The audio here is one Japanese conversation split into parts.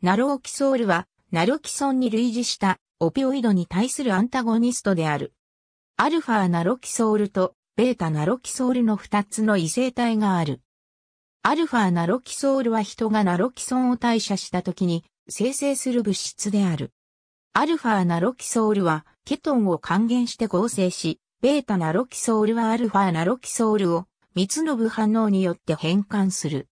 ナロオキソールは、ナロキソンに類似したオピオイドに対するアンタゴニストである。アルファナロキソールとベータナロキソールの2つの異性体がある。アルファナロキソールは人がナロキソンを代謝した時に生成する物質である。アルファナロキソールはケトンを還元して合成し、ベータナロキソールはアルファナロキソールを3つの部反応によって変換する。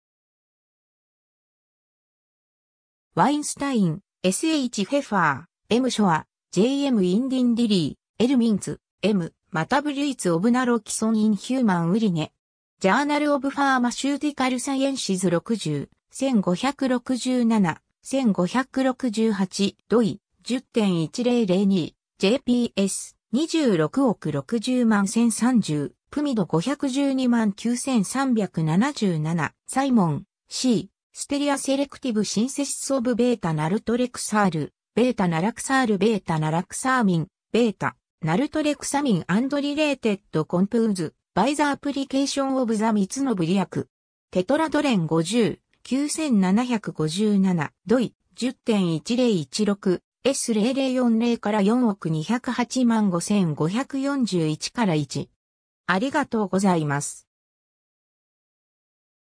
ワインスタイン、SH フェファー、M ショア、JM インディンディリー、エルミンツ、M、マタブリーツ・オブナロキソン・イン・ヒューマン・ウリネ、ジャーナル・オブ・ファーマシューティカル・サイエンシズ60、1567、1568、ドイ、10.1002、JPS、26億60万1030、プミド512万9377、サイモン、C、ステリアセレクティブシンセシスオブベータナルトレクサール、ベータナラクサールベータナラクサーミン、ベータ、ナルトレクサミンアンドリレーテッドコンプーズ、バイザーアプリケーションオブザミツノブリアク。テトラドレン50、9757、ドイ、10.1016、S0040 から4億208万5541から1。ありがとうございます。